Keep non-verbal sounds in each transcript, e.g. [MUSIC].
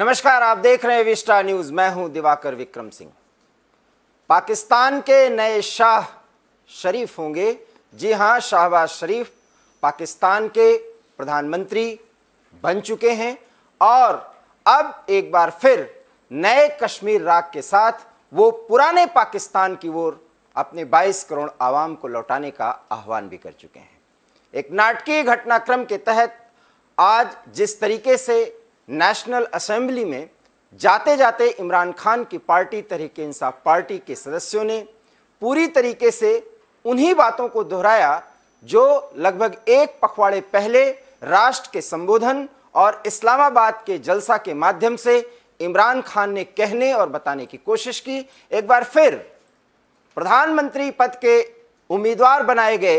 नमस्कार आप देख रहे हैं विस्टा न्यूज मैं हूं दिवाकर विक्रम सिंह पाकिस्तान के नए शाह शरीफ होंगे जी हां शाहबाज शरीफ पाकिस्तान के प्रधानमंत्री बन चुके हैं और अब एक बार फिर नए कश्मीर राग के साथ वो पुराने पाकिस्तान की ओर अपने 22 करोड़ आवाम को लौटाने का आह्वान भी कर चुके हैं एक नाटकीय घटनाक्रम के तहत आज जिस तरीके से नेशनल असेंबली में जाते जाते इमरान खान की पार्टी तरीके इंसाफ पार्टी के सदस्यों ने पूरी तरीके से उन्हीं बातों को दोहराया जो लगभग एक पखवाड़े पहले राष्ट्र के संबोधन और इस्लामाबाद के जलसा के माध्यम से इमरान खान ने कहने और बताने की कोशिश की एक बार फिर प्रधानमंत्री पद के उम्मीदवार बनाए गए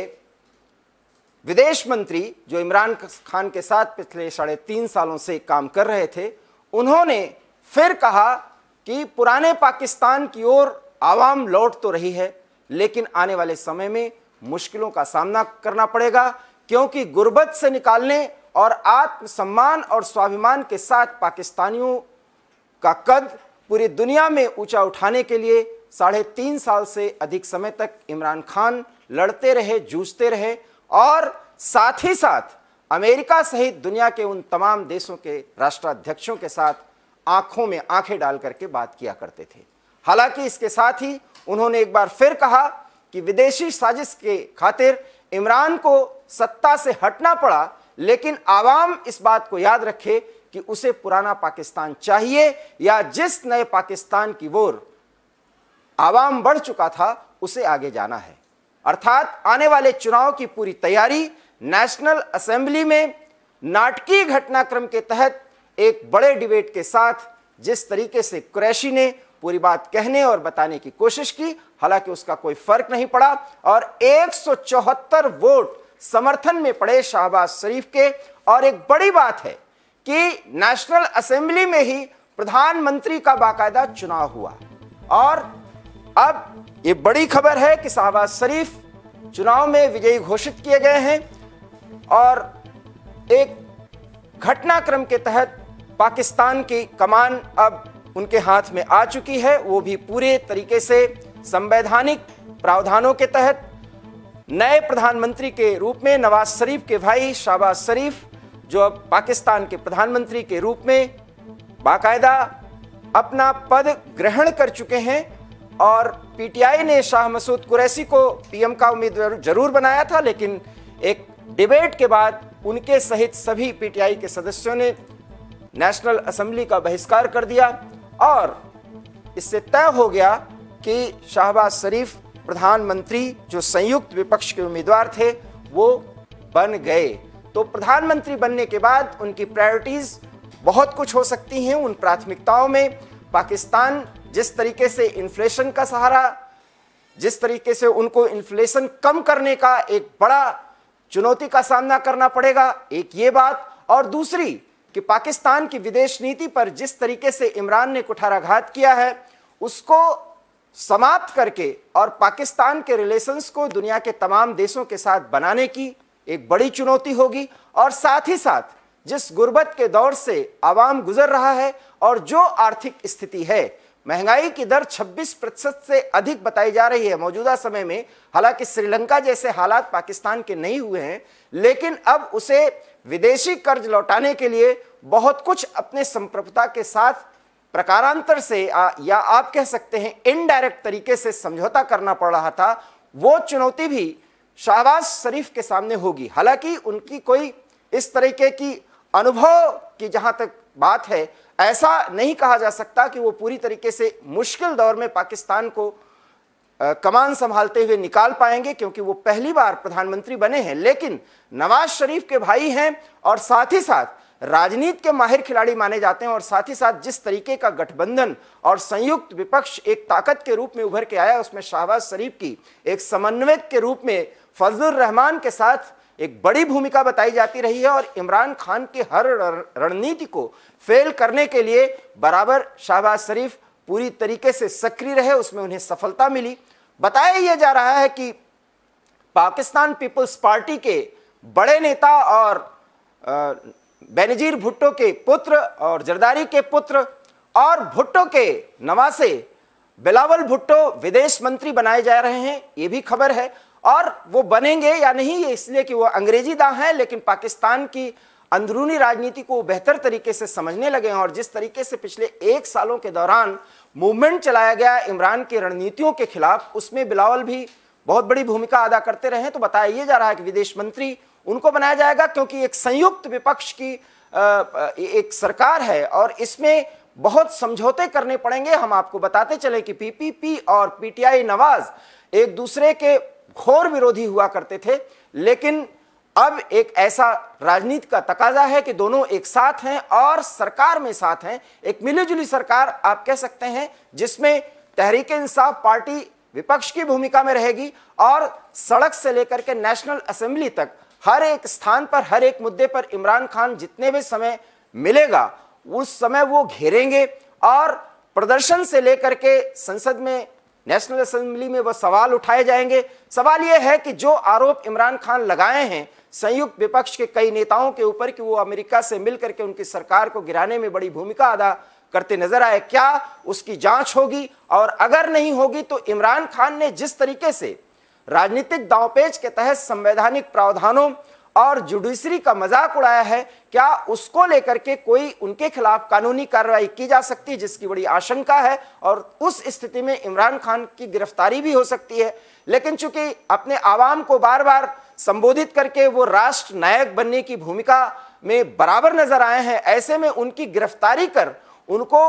विदेश मंत्री जो इमरान खान के साथ पिछले साढ़े तीन सालों से काम कर रहे थे उन्होंने फिर कहा कि पुराने पाकिस्तान की ओर आवाम लौट तो रही है लेकिन आने वाले समय में मुश्किलों का सामना करना पड़ेगा क्योंकि गुर्बत से निकालने और आत्मसम्मान और स्वाभिमान के साथ पाकिस्तानियों का कद पूरी दुनिया में ऊंचा उठाने के लिए साढ़े तीन साल से अधिक समय तक इमरान खान लड़ते रहे जूझते रहे और साथ ही साथ अमेरिका सहित दुनिया के उन तमाम देशों के राष्ट्राध्यक्षों के साथ आंखों में आंखें डाल करके बात किया करते थे हालांकि इसके साथ ही उन्होंने एक बार फिर कहा कि विदेशी साजिश के खातिर इमरान को सत्ता से हटना पड़ा लेकिन आवाम इस बात को याद रखे कि उसे पुराना पाकिस्तान चाहिए या जिस नए पाकिस्तान की ओर आवाम बढ़ चुका था उसे आगे जाना है अर्थात आने वाले चुनाव की पूरी तैयारी नेशनल असेंबली में नाटकीय घटनाक्रम के तहत एक बड़े डिबेट के साथ जिस तरीके से कुरैशी ने पूरी बात कहने और बताने की कोशिश की हालांकि उसका कोई फर्क नहीं पड़ा और 174 वोट समर्थन में पड़े शाहबाज शरीफ के और एक बड़ी बात है कि नेशनल असेंबली में ही प्रधानमंत्री का बाकायदा चुनाव हुआ और अब ये बड़ी खबर है कि शाहबाज शरीफ चुनाव में विजयी घोषित किए गए हैं और एक घटनाक्रम के तहत पाकिस्तान की कमान अब उनके हाथ में आ चुकी है वो भी पूरे तरीके से संवैधानिक प्रावधानों के तहत नए प्रधानमंत्री के रूप में नवाज शरीफ के भाई शाहबाज शरीफ जो अब पाकिस्तान के प्रधानमंत्री के रूप में बाकायदा अपना पद ग्रहण कर चुके हैं और पीटीआई ने शाह मसूद कुरैसी को पीएम का उम्मीदवार जरूर बनाया था लेकिन एक डिबेट के बाद उनके सहित सभी पीटीआई के सदस्यों ने नेशनल असम्बली का बहिष्कार कर दिया और इससे तय हो गया कि शाहबाज शरीफ प्रधानमंत्री जो संयुक्त विपक्ष के उम्मीदवार थे वो बन गए तो प्रधानमंत्री बनने के बाद उनकी प्रायोरिटीज़ बहुत कुछ हो सकती हैं उन प्राथमिकताओं में पाकिस्तान जिस तरीके से इन्फ्लेशन का सहारा जिस तरीके से उनको इन्फ्लेशन कम करने का एक बड़ा चुनौती का सामना करना पड़ेगा एक ये बात और दूसरी कि पाकिस्तान की विदेश नीति पर जिस तरीके से इमरान ने कुठाराघात किया है उसको समाप्त करके और पाकिस्तान के रिलेशंस को दुनिया के तमाम देशों के साथ बनाने की एक बड़ी चुनौती होगी और साथ ही साथ जिस गुर्बत के दौर से आवाम गुजर रहा है और जो आर्थिक स्थिति है महंगाई की दर 26 प्रतिशत से अधिक बताई जा रही है मौजूदा समय में हालांकि श्रीलंका जैसे हालात पाकिस्तान के नहीं हुए हैं लेकिन अब उसे विदेशी कर्ज लौटाने के लिए बहुत कुछ अपने संप्रभुता के साथ प्रकारांतर से आ, या आप कह सकते हैं इनडायरेक्ट तरीके से समझौता करना पड़ रहा था वो चुनौती भी शाहबाज शरीफ के सामने होगी हालांकि उनकी कोई इस तरीके की अनुभव की जहां तक बात है ऐसा नहीं कहा जा सकता कि वो पूरी तरीके से मुश्किल दौर में पाकिस्तान को कमान संभालते हुए निकाल पाएंगे क्योंकि वो पहली बार प्रधानमंत्री बने हैं लेकिन नवाज शरीफ के भाई हैं और साथ ही साथ राजनीति के माहिर खिलाड़ी माने जाते हैं और साथ ही साथ जिस तरीके का गठबंधन और संयुक्त विपक्ष एक ताकत के रूप में उभर के आया उसमें शाहबाज शरीफ की एक समन्वयक के रूप में फजल रहमान के साथ एक बड़ी भूमिका बताई जाती रही है और इमरान खान की हर रणनीति को फेल करने के लिए बराबर शाहबाज शरीफ पूरी तरीके से सक्रिय रहे उसमें उन्हें सफलता मिली बताया यह जा रहा है कि पाकिस्तान पीपल्स पार्टी के बड़े नेता और बेनजीर भुट्टो के पुत्र और जरदारी के पुत्र और भुट्टो के नवासे बिलावल भुट्टो विदेश मंत्री बनाए जा रहे हैं ये भी खबर है और वो बनेंगे या नहीं ये इसलिए कि वो अंग्रेजी दां हैं लेकिन पाकिस्तान की अंदरूनी राजनीति को बेहतर तरीके से समझने लगे हैं और जिस तरीके से पिछले एक सालों के दौरान मूवमेंट चलाया गया इमरान की रणनीतियों के खिलाफ उसमें बिलावल भी बहुत बड़ी भूमिका अदा करते रहे तो बताया ये जा रहा है कि विदेश मंत्री उनको बनाया जाएगा क्योंकि एक संयुक्त विपक्ष की एक सरकार है और इसमें बहुत समझौते करने पड़ेंगे हम आपको बताते चले कि पीपीपी और पीटीआई नवाज एक दूसरे के घोर विरोधी हुआ करते थे लेकिन अब एक ऐसा राजनीति का तकाजा है कि दोनों एक साथ हैं और सरकार में साथ हैं एक मिलीजुली सरकार आप कह सकते हैं जिसमें तहरीक इंसाफ पार्टी विपक्ष की भूमिका में रहेगी और सड़क से लेकर के नेशनल असेंबली तक हर एक स्थान पर हर एक मुद्दे पर इमरान खान जितने भी समय मिलेगा उस समय वो घेरेंगे और प्रदर्शन से लेकर के संसद में नेशनल असेंबली में वह सवाल उठाए जाएंगे सवाल यह है कि जो आरोप इमरान खान लगाए हैं संयुक्त विपक्ष के कई नेताओं के ऊपर कि वो अमेरिका से मिलकर के उनकी सरकार को गिराने में बड़ी भूमिका अदा करते नजर आए क्या उसकी जांच होगी और अगर नहीं होगी तो इमरान खान ने जिस तरीके से राजनीतिक दावपेज के तहत संवैधानिक प्रावधानों और जुडिशरी का मजाक उड़ाया है क्या उसको लेकर के कोई उनके खिलाफ कानूनी कार्रवाई की जा सकती है जिसकी बड़ी आशंका है और उस स्थिति में इमरान खान की गिरफ्तारी भी हो सकती है लेकिन चूंकि अपने आवाम को बार बार संबोधित करके वो राष्ट्र नायक बनने की भूमिका में बराबर नजर आए हैं ऐसे में उनकी गिरफ्तारी कर उनको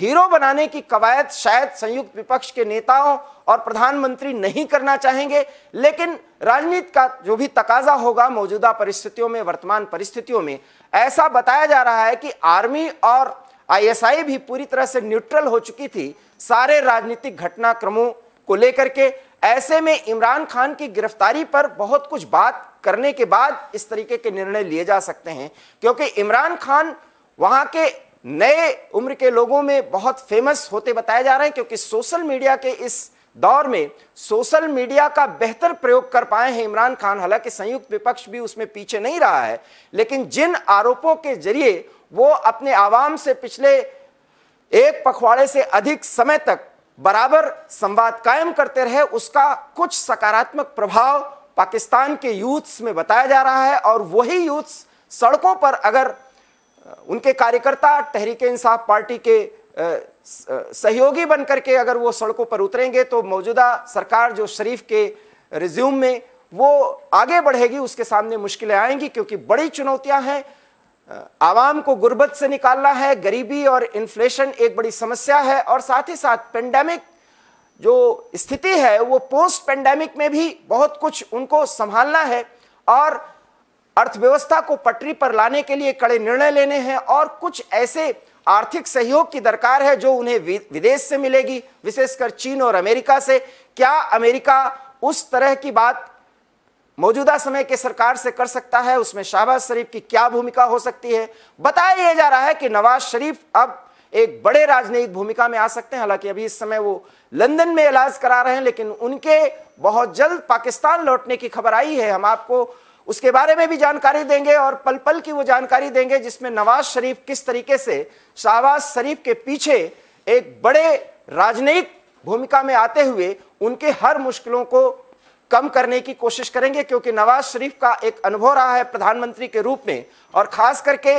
हीरो बनाने की कवायद शायद संयुक्त विपक्ष के नेताओं और प्रधानमंत्री नहीं करना चाहेंगे लेकिन राजनीति का जो भी तकाजा होगा मौजूदा परिस्थितियों में वर्तमान परिस्थितियों में ऐसा बताया जा रहा है कि आर्मी और आईएसआई भी पूरी तरह से न्यूट्रल हो चुकी थी सारे राजनीतिक घटनाक्रमों को लेकर के ऐसे में इमरान खान की गिरफ्तारी पर बहुत कुछ बात करने के बाद इस तरीके के निर्णय लिए जा सकते हैं क्योंकि इमरान खान वहां के नए उम्र के लोगों में बहुत फेमस होते बताए जा रहे हैं क्योंकि सोशल मीडिया के इस दौर में सोशल मीडिया का बेहतर प्रयोग कर पाए हैं इमरान खान हालांकि संयुक्त विपक्ष भी उसमें पीछे नहीं रहा है लेकिन जिन आरोपों के जरिए वो अपने आवाम से पिछले एक पखवाड़े से अधिक समय तक बराबर संवाद कायम करते रहे उसका कुछ सकारात्मक प्रभाव पाकिस्तान के यूथ्स में बताया जा रहा है और वही यूथ्स सड़कों पर अगर उनके कार्यकर्ता तहरीक इंसाफ पार्टी के सहयोगी बनकर के अगर वो सड़कों पर उतरेंगे तो मौजूदा सरकार जो शरीफ के रिज्यूम में वो आगे बढ़ेगी उसके सामने मुश्किलें आएंगी क्योंकि बड़ी चुनौतियां हैं आवाम को गुर्बत से निकालना है गरीबी और इन्फ्लेशन एक बड़ी समस्या है और साथ ही साथ पेंडेमिक जो स्थिति है वो पोस्ट पेंडेमिक में भी बहुत कुछ उनको संभालना है और अर्थव्यवस्था को पटरी पर लाने के लिए कड़े निर्णय लेने हैं और कुछ ऐसे आर्थिक सहयोग की दरकार है जो उन्हें विदेश से मिलेगी विशेषकर चीन और अमेरिका से क्या अमेरिका उस तरह की बात मौजूदा समय के सरकार से कर सकता है उसमें शाहबाज शरीफ की क्या भूमिका हो सकती है बताया यह जा रहा है कि नवाज शरीफ अब एक बड़े राजनयिक भूमिका में आ सकते हैं हालांकि अभी इस समय वो लंदन में इलाज करा रहे हैं लेकिन उनके बहुत जल्द पाकिस्तान लौटने की खबर आई है हम आपको उसके बारे में भी जानकारी देंगे और पल पल की वो जानकारी देंगे जिसमें नवाज शरीफ किस तरीके से शाहबाज शरीफ के पीछे एक बड़े राजनयिक भूमिका में आते हुए उनके हर मुश्किलों को कम करने की कोशिश करेंगे क्योंकि नवाज शरीफ का एक अनुभव रहा है प्रधानमंत्री के रूप में और खास करके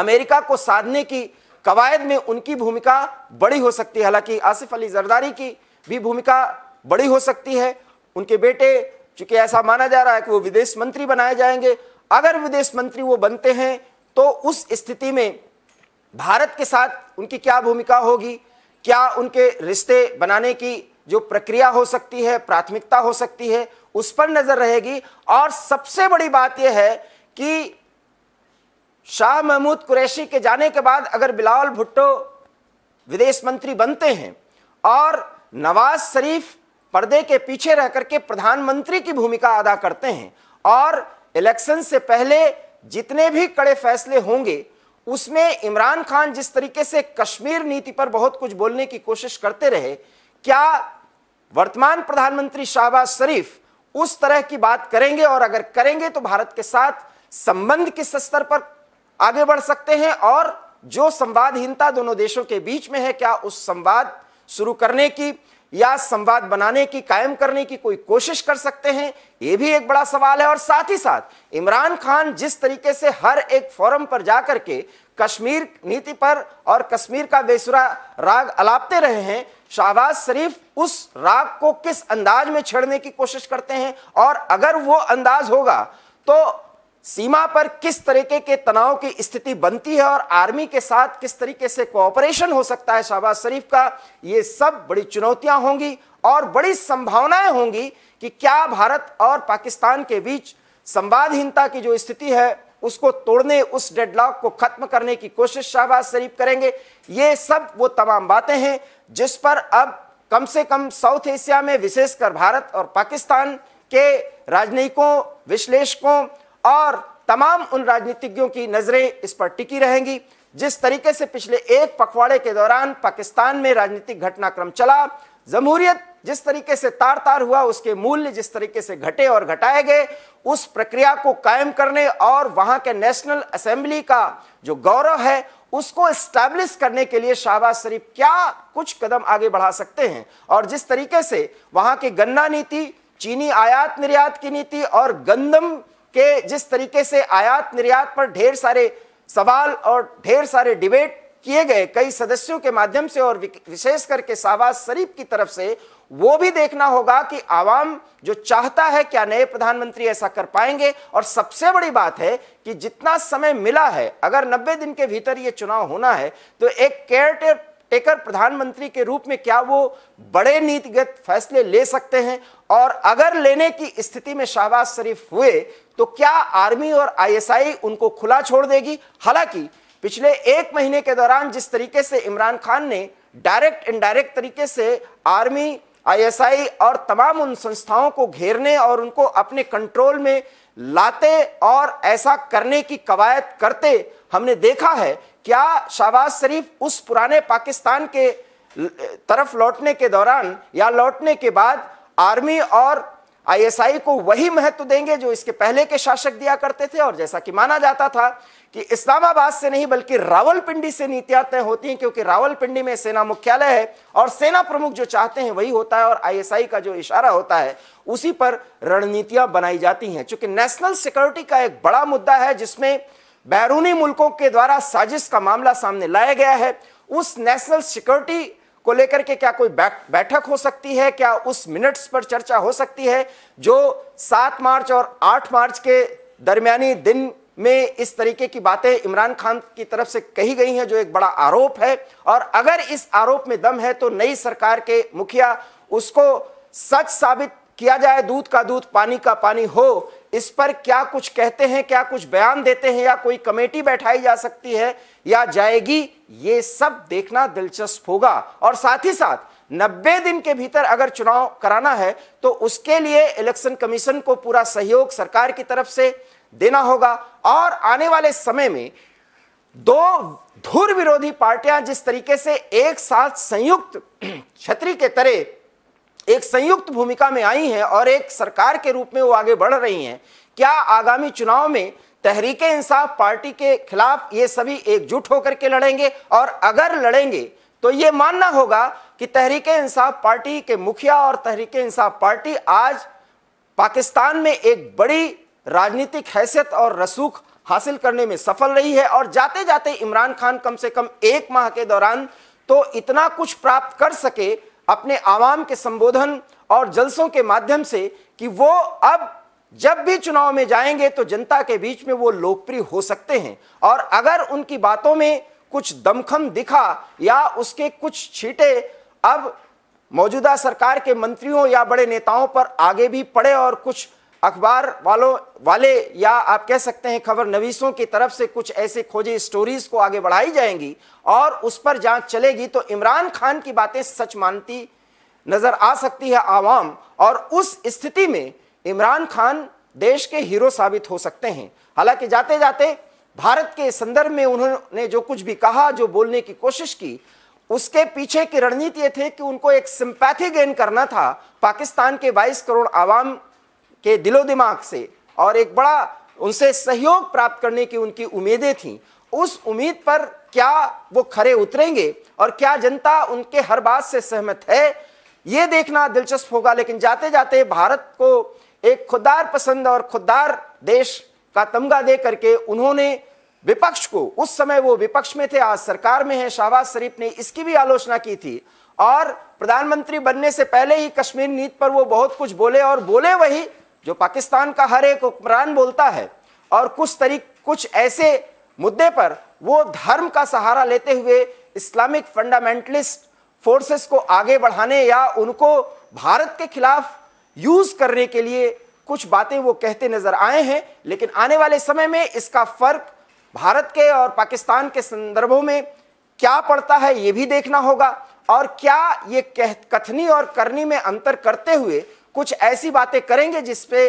अमेरिका को साधने की कवायद में उनकी भूमिका बड़ी हो सकती है हालांकि आसिफ अली जरदारी की भी भूमिका बड़ी हो सकती है उनके बेटे चूंकि ऐसा माना जा रहा है कि वो विदेश मंत्री बनाए जाएंगे अगर विदेश मंत्री वो बनते हैं तो उस स्थिति में भारत के साथ उनकी क्या भूमिका होगी क्या उनके रिश्ते बनाने की जो प्रक्रिया हो सकती है प्राथमिकता हो सकती है उस पर नजर रहेगी और सबसे बड़ी बात यह है कि शाह महमूद कुरैशी के जाने के बाद अगर बिलावल भुट्टो विदेश मंत्री बनते हैं और नवाज शरीफ पर्दे के पीछे रह करके प्रधानमंत्री की भूमिका अदा करते हैं और इलेक्शन से पहले जितने भी कड़े फैसले होंगे उसमें इमरान खान जिस तरीके से कश्मीर नीति पर बहुत कुछ बोलने की कोशिश करते रहे क्या वर्तमान प्रधानमंत्री शाहबाज शरीफ उस तरह की बात करेंगे और अगर करेंगे तो भारत के साथ संबंध किस स्तर पर आगे बढ़ सकते हैं और जो संवादहीनता दोनों देशों के बीच में है क्या उस संवाद शुरू करने की या संवाद बनाने की कायम करने की कोई कोशिश कर सकते हैं यह भी एक बड़ा सवाल है और साथ ही साथ इमरान खान जिस तरीके से हर एक फोरम पर जाकर के कश्मीर नीति पर और कश्मीर का बेसुरा राग अलापते रहे हैं शाहबाज शरीफ उस राग को किस अंदाज में छेड़ने की कोशिश करते हैं और अगर वो अंदाज होगा तो सीमा पर किस तरीके के तनाव की स्थिति बनती है और आर्मी के साथ किस तरीके से कोऑपरेशन हो सकता है शहबाज शरीफ का ये सब बड़ी चुनौतियां होंगी और बड़ी संभावनाएं होंगी कि क्या भारत और पाकिस्तान के बीच संवादहीनता की जो स्थिति है उसको तोड़ने उस डेडलॉक को खत्म करने की कोशिश शाहबाज शरीफ करेंगे ये सब वो तमाम बातें हैं जिस पर अब कम से कम साउथ एशिया में विशेषकर भारत और पाकिस्तान के राजनयिकों विश्लेषकों और तमाम उन राजनीतिज्ञों की नज़रें इस पर टिकी रहेंगी जिस तरीके से पिछले एक पखवाड़े के दौरान पाकिस्तान में राजनीतिक घटनाक्रम चला जमहूरियत जिस तरीके से तार तार हुआ उसके मूल्य जिस तरीके से घटे और घटाए गए उस प्रक्रिया को कायम करने और वहां के नेशनल असेंबली का जो गौरव है उसको स्टैब्लिश करने के लिए शाहबाज शरीफ क्या कुछ कदम आगे बढ़ा सकते हैं और जिस तरीके से वहां की गन्ना नीति चीनी आयात निर्यात की नीति और गंदम कि जिस तरीके से आयात निर्यात पर ढेर सारे सवाल और ढेर सारे डिबेट किए गए कई सदस्यों के माध्यम से और विशेष करके शाहबाज शरीफ की तरफ से वो भी देखना होगा कि आवाम जो चाहता है क्या नए प्रधानमंत्री ऐसा कर पाएंगे और सबसे बड़ी बात है कि जितना समय मिला है अगर 90 दिन के भीतर ये चुनाव होना है तो एक केयर टेकर प्रधानमंत्री के रूप में क्या वो बड़े नीतिगत फैसले ले सकते हैं और अगर लेने की स्थिति में शाहबाज शरीफ हुए तो क्या आर्मी और आईएसआई उनको खुला छोड़ देगी हालांकि पिछले एक महीने के दौरान जिस तरीके से इमरान खान ने डायरेक्ट इनडायरेक्ट तरीके से आर्मी आईएसआई और तमाम उन संस्थाओं को घेरने और उनको अपने कंट्रोल में लाते और ऐसा करने की कवायद करते हमने देखा है क्या शाहबाज शरीफ उस पुराने पाकिस्तान के तरफ लौटने के दौरान या लौटने के बाद आर्मी और आईएसआई को वही महत्व देंगे जो इसके पहले के शासक दिया करते थे और जैसा कि माना जाता था कि इस्लामाबाद से नहीं बल्कि रावलपिंडी से नीतियां तय होती हैं क्योंकि रावलपिंडी में सेना मुख्यालय है और सेना प्रमुख जो चाहते हैं वही होता है और आईएसआई का जो इशारा होता है उसी पर रणनीतियां बनाई जाती हैं चूंकि नेशनल सिक्योरिटी का एक बड़ा मुद्दा है जिसमें बैरूनी मुल्कों के द्वारा साजिश का मामला सामने लाया गया है उस नेशनल सिक्योरिटी को लेकर के क्या कोई बैठक हो सकती है क्या उस मिनट्स पर चर्चा हो सकती है जो सात मार्च और आठ मार्च के दरमियानी दिन में इस तरीके की बातें इमरान खान की तरफ से कही गई हैं जो एक बड़ा आरोप है और अगर इस आरोप में दम है तो नई सरकार के मुखिया उसको सच साबित किया जाए दूध का दूध पानी का पानी हो इस पर क्या कुछ कहते हैं क्या कुछ बयान देते हैं या कोई कमेटी बैठाई जा सकती है या जाएगी ये सब देखना दिलचस्प होगा और साथ ही साथ 90 दिन के भीतर अगर चुनाव कराना है तो उसके लिए इलेक्शन कमीशन को पूरा सहयोग सरकार की तरफ से देना होगा और आने वाले समय में दो धुर विरोधी पार्टियां जिस तरीके से एक साथ संयुक्त [CLEARS THROAT] छतरी के तरह एक संयुक्त भूमिका में आई हैं और एक सरकार के रूप में वो आगे बढ़ रही हैं क्या आगामी चुनाव में तहरीक इंसाफ पार्टी के खिलाफ ये सभी एकजुट होकर के लड़ेंगे और अगर लड़ेंगे तो ये मानना होगा कि तहरीक इंसाफ पार्टी के मुखिया और तहरीक इंसाफ पार्टी आज पाकिस्तान में एक बड़ी राजनीतिक हैसियत और रसूख हासिल करने में सफल रही है और जाते जाते इमरान खान कम से कम एक माह के दौरान तो इतना कुछ प्राप्त कर सके अपने आवाम के संबोधन और जलसों के माध्यम से कि वो अब जब भी चुनाव में जाएंगे तो जनता के बीच में वो लोकप्रिय हो सकते हैं और अगर उनकी बातों में कुछ दमखम दिखा या उसके कुछ छीटे अब मौजूदा सरकार के मंत्रियों या बड़े नेताओं पर आगे भी पड़े और कुछ अखबार वालों वाले या आप कह सकते हैं खबर नवीसों की तरफ से कुछ ऐसे खोजे स्टोरीज को आगे बढ़ाई जाएंगी और उस पर जांच चलेगी तो इमरान खान की बातें सच मानती नजर आ सकती है आवाम और उस स्थिति में इमरान खान देश के हीरो साबित हो सकते हैं हालांकि जाते जाते भारत के संदर्भ में उन्होंने जो कुछ भी कहा जो बोलने की कोशिश की उसके पीछे की रणनीति ये थे कि उनको एक सिंपैथी गेन करना था पाकिस्तान के 22 करोड़ आवाम के दिलो दिमाग से और एक बड़ा उनसे सहयोग प्राप्त करने की उनकी उम्मीदें थीं उस उम्मीद पर क्या वो खरे उतरेंगे और क्या जनता उनके हर बात से सहमत है ये देखना दिलचस्प होगा लेकिन जाते जाते भारत को एक खुददार पसंद और खुददार देश का तमगा दे करके उन्होंने विपक्ष को उस समय वो विपक्ष में थे आज सरकार में है शाहबाज शरीफ ने इसकी भी आलोचना की थी और प्रधानमंत्री बनने से पहले ही कश्मीर नीति पर वो बहुत कुछ बोले और बोले वही जो पाकिस्तान का हर एक हुक्मरान बोलता है और कुछ तरीक कुछ ऐसे मुद्दे पर वो धर्म का सहारा लेते हुए इस्लामिक फंडामेंटलिस्ट फोर्सेस को आगे बढ़ाने या उनको भारत के खिलाफ यूज करने के लिए कुछ बातें वो कहते नजर आए हैं लेकिन आने वाले समय में इसका फर्क भारत के और पाकिस्तान के संदर्भों में क्या पड़ता है ये भी देखना होगा और क्या ये कह कथनी और करनी में अंतर करते हुए कुछ ऐसी बातें करेंगे जिसपे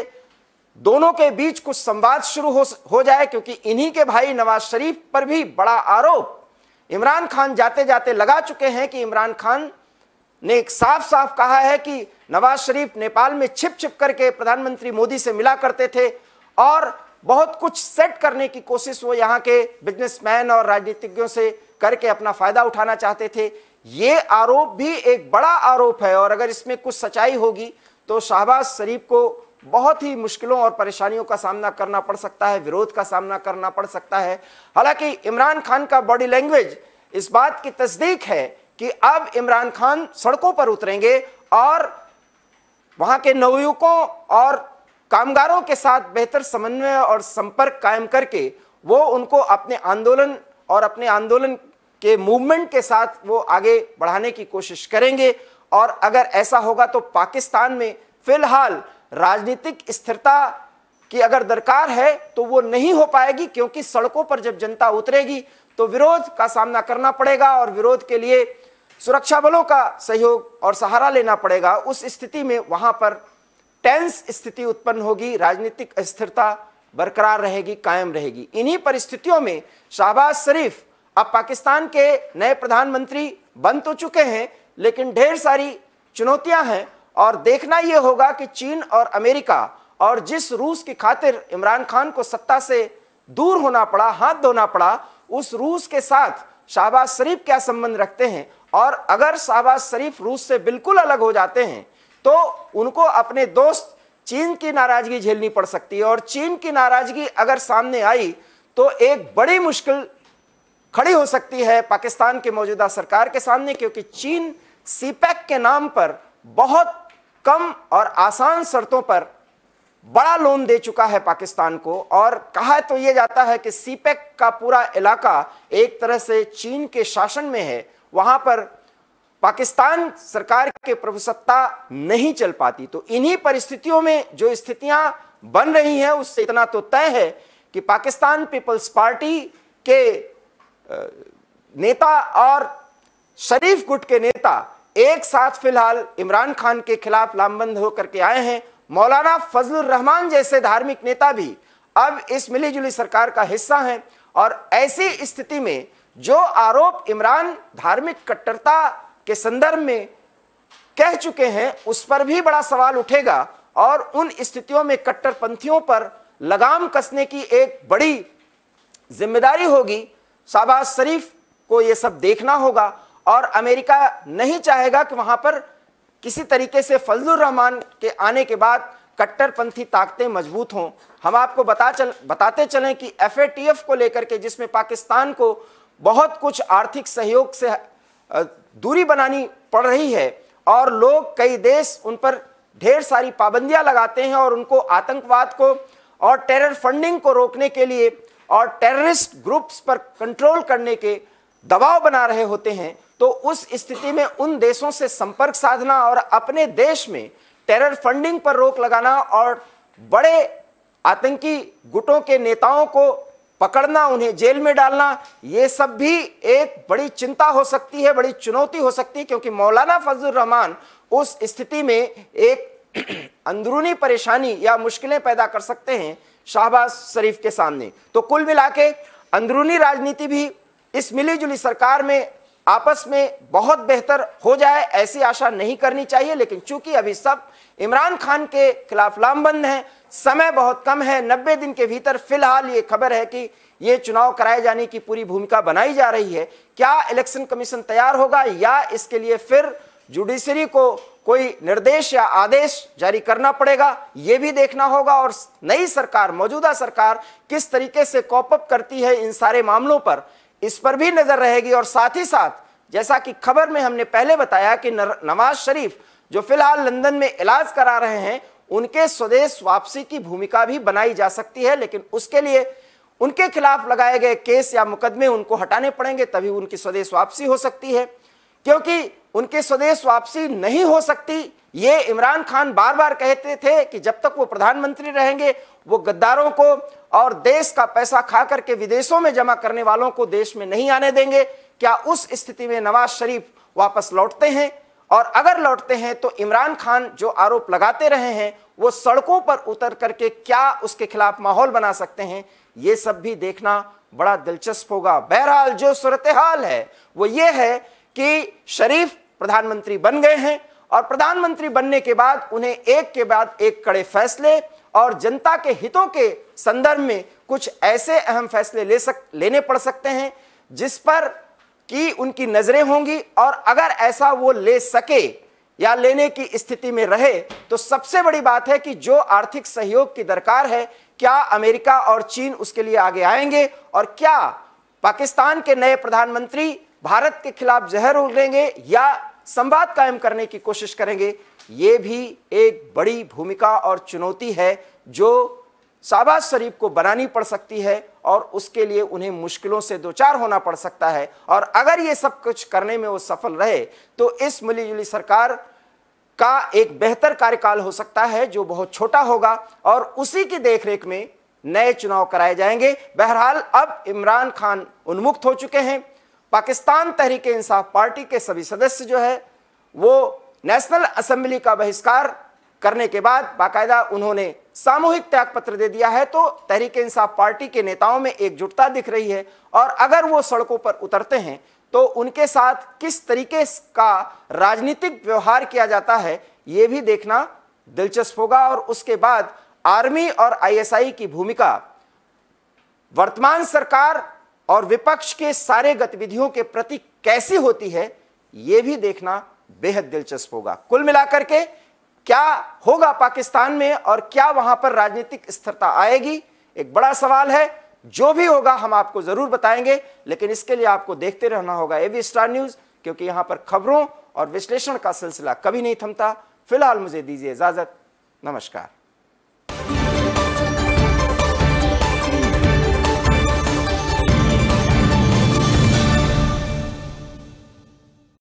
दोनों के बीच कुछ संवाद शुरू हो हो जाए क्योंकि इन्हीं के भाई नवाज शरीफ पर भी बड़ा आरोप इमरान खान जाते जाते लगा चुके हैं कि इमरान खान ने एक साफ साफ कहा है कि नवाज शरीफ नेपाल में छिप छिप करके प्रधानमंत्री मोदी से मिला करते थे और बहुत कुछ सेट करने की कोशिश वो यहाँ के बिजनेसमैन और राजनीतिज्ञों से करके अपना फायदा उठाना चाहते थे ये आरोप भी एक बड़ा आरोप है और अगर इसमें कुछ सच्चाई होगी तो शाहबाज शरीफ को बहुत ही मुश्किलों और परेशानियों का सामना करना पड़ सकता है विरोध का सामना करना पड़ सकता है हालांकि इमरान खान का बॉडी लैंग्वेज इस बात की तस्दीक है कि अब इमरान खान सड़कों पर उतरेंगे और वहां के नवयुवकों और कामगारों के साथ बेहतर समन्वय और संपर्क कायम करके वो उनको अपने आंदोलन और अपने आंदोलन के मूवमेंट के साथ वो आगे बढ़ाने की कोशिश करेंगे और अगर ऐसा होगा तो पाकिस्तान में फिलहाल राजनीतिक स्थिरता की अगर दरकार है तो वो नहीं हो पाएगी क्योंकि सड़कों पर जब जनता उतरेगी तो विरोध का सामना करना पड़ेगा और विरोध के लिए सुरक्षा बलों का सहयोग और सहारा लेना पड़ेगा उस स्थिति में वहां पर टेंस स्थिति उत्पन्न होगी राजनीतिक स्थिरता बरकरार रहेगी कायम रहेगी इन्हीं परिस्थितियों में शाहबाज शरीफ अब पाकिस्तान के नए प्रधानमंत्री बन तो चुके हैं लेकिन ढेर सारी चुनौतियां हैं और देखना यह होगा कि चीन और अमेरिका और जिस रूस की खातिर इमरान खान को सत्ता से दूर होना पड़ा हाथ धोना पड़ा उस रूस के साथ शाहबाज शरीफ क्या संबंध रखते हैं और अगर शाहबाज शरीफ रूस से बिल्कुल अलग हो जाते हैं तो उनको अपने दोस्त चीन की नाराजगी झेलनी पड़ सकती है और चीन की नाराजगी अगर सामने आई तो एक बड़ी मुश्किल खड़ी हो सकती है पाकिस्तान के मौजूदा सरकार के सामने क्योंकि चीन सीपैक e के नाम पर बहुत कम और आसान शर्तों पर बड़ा लोन दे चुका है पाकिस्तान को और कहा तो यह जाता है कि सीपैक e का पूरा इलाका एक तरह से चीन के शासन में है वहां पर पाकिस्तान सरकार के प्रभुसत्ता नहीं चल पाती तो इन्हीं परिस्थितियों में जो स्थितियां बन रही हैं उससे इतना तो तय है कि पाकिस्तान पीपल्स पार्टी के नेता और शरीफ गुट के नेता एक साथ फिलहाल इमरान खान के खिलाफ लामबंद होकर के आए हैं मौलाना फजल रहमान जैसे धार्मिक नेता भी अब इस मिलीजुली सरकार का हिस्सा हैं और ऐसी स्थिति में जो आरोप इमरान धार्मिक कट्टरता के संदर्भ में कह चुके हैं उस पर भी बड़ा सवाल उठेगा और उन स्थितियों में कट्टरपंथियों पर लगाम कसने की एक बड़ी जिम्मेदारी होगी शाहबाज शरीफ को यह सब देखना होगा और अमेरिका नहीं चाहेगा कि वहां पर किसी तरीके से फजलुर रहमान के आने के बाद कट्टरपंथी ताकतें मजबूत हों हम आपको बता चल बताते चलें कि एफ को लेकर के जिसमें पाकिस्तान को बहुत कुछ आर्थिक सहयोग से दूरी बनानी पड़ रही है और लोग कई देश उन पर ढेर सारी पाबंदियां लगाते हैं और उनको आतंकवाद को और टेरर फंडिंग को रोकने के लिए और टेररिस्ट ग्रुप्स पर कंट्रोल करने के दबाव बना रहे होते हैं तो उस स्थिति में उन देशों से संपर्क साधना और अपने देश में टेरर फंडिंग पर रोक लगाना और बड़े आतंकी गुटों के नेताओं को पकड़ना उन्हें जेल में डालना ये सब भी एक बड़ी चिंता हो सकती है बड़ी चुनौती हो सकती है क्योंकि मौलाना फजल रहमान उस स्थिति में एक [CLEARS THROAT] अंदरूनी परेशानी या मुश्किलें पैदा कर सकते हैं शाहबाज शरीफ के सामने तो कुल मिला के अंदरूनी राजनीति भी इस मिलीजुली सरकार में आपस में बहुत बेहतर हो जाए ऐसी आशा नहीं करनी चाहिए लेकिन चूंकि अभी सब इमरान खान के खिलाफ लामबंद हैं समय बहुत कम है नब्बे दिन के भीतर फिलहाल ये खबर है कि ये चुनाव कराए जाने की पूरी भूमिका बनाई जा रही है क्या इलेक्शन कमीशन तैयार होगा या इसके लिए फिर जुडिशरी को कोई निर्देश या आदेश जारी करना पड़ेगा यह भी देखना होगा और नई सरकार मौजूदा सरकार किस तरीके से कॉपअप करती है इन सारे मामलों पर इस पर भी नजर रहेगी और साथ ही साथ जैसा कि खबर में हमने पहले बताया कि नवाज शरीफ जो फिलहाल लंदन में इलाज करा रहे हैं उनके स्वदेश वापसी की भूमिका भी बनाई जा सकती है लेकिन उसके लिए उनके खिलाफ लगाए गए केस या मुकदमे उनको हटाने पड़ेंगे तभी उनकी स्वदेश वापसी हो सकती है क्योंकि उनके स्वदेश वापसी नहीं हो सकती ये इमरान खान बार बार कहते थे कि जब तक वो प्रधानमंत्री रहेंगे वो गद्दारों को और देश का पैसा खा करके विदेशों में जमा करने वालों को देश में नहीं आने देंगे क्या उस स्थिति में नवाज शरीफ वापस लौटते हैं और अगर लौटते हैं तो इमरान खान जो आरोप लगाते रहे हैं वो सड़कों पर उतर करके क्या उसके खिलाफ माहौल बना सकते हैं ये सब भी देखना बड़ा दिलचस्प होगा बहरहाल जो सूरत हाल है वो ये है कि शरीफ प्रधानमंत्री बन गए हैं और प्रधानमंत्री बनने के बाद उन्हें एक के बाद एक कड़े फैसले और जनता के हितों के संदर्भ में कुछ ऐसे अहम फैसले ले सक लेने पड़ सकते हैं जिस पर कि उनकी नज़रें होंगी और अगर ऐसा वो ले सके या लेने की स्थिति में रहे तो सबसे बड़ी बात है कि जो आर्थिक सहयोग की दरकार है क्या अमेरिका और चीन उसके लिए आगे आएंगे और क्या पाकिस्तान के नए प्रधानमंत्री भारत के खिलाफ जहर उगलेंगे या संवाद कायम करने की कोशिश करेंगे ये भी एक बड़ी भूमिका और चुनौती है जो शाहबाज शरीफ को बनानी पड़ सकती है और उसके लिए उन्हें मुश्किलों से दो चार होना पड़ सकता है और अगर ये सब कुछ करने में वो सफल रहे तो इस मिली जुली सरकार का एक बेहतर कार्यकाल हो सकता है जो बहुत छोटा होगा और उसी की देखरेख में नए चुनाव कराए जाएंगे बहरहाल अब इमरान खान उन्मुक्त हो चुके हैं पाकिस्तान तहरीक इंसाफ पार्टी के सभी सदस्य जो है वो नेशनल असेंबली का बहिष्कार करने के बाद बाकायदा उन्होंने सामूहिक त्याग पत्र दे दिया है तो तहरीक इंसाफ पार्टी के नेताओं में एकजुटता दिख रही है और अगर वो सड़कों पर उतरते हैं तो उनके साथ किस तरीके का राजनीतिक व्यवहार किया जाता है ये भी देखना दिलचस्प होगा और उसके बाद आर्मी और आईएसआई की भूमिका वर्तमान सरकार और विपक्ष के सारे गतिविधियों के प्रति कैसी होती है यह भी देखना बेहद दिलचस्प होगा कुल मिलाकर के क्या होगा पाकिस्तान में और क्या वहां पर राजनीतिक स्थिरता आएगी एक बड़ा सवाल है जो भी होगा हम आपको जरूर बताएंगे लेकिन इसके लिए आपको देखते रहना होगा एवी स्टार न्यूज क्योंकि यहां पर खबरों और विश्लेषण का सिलसिला कभी नहीं थमता फिलहाल मुझे दीजिए इजाजत नमस्कार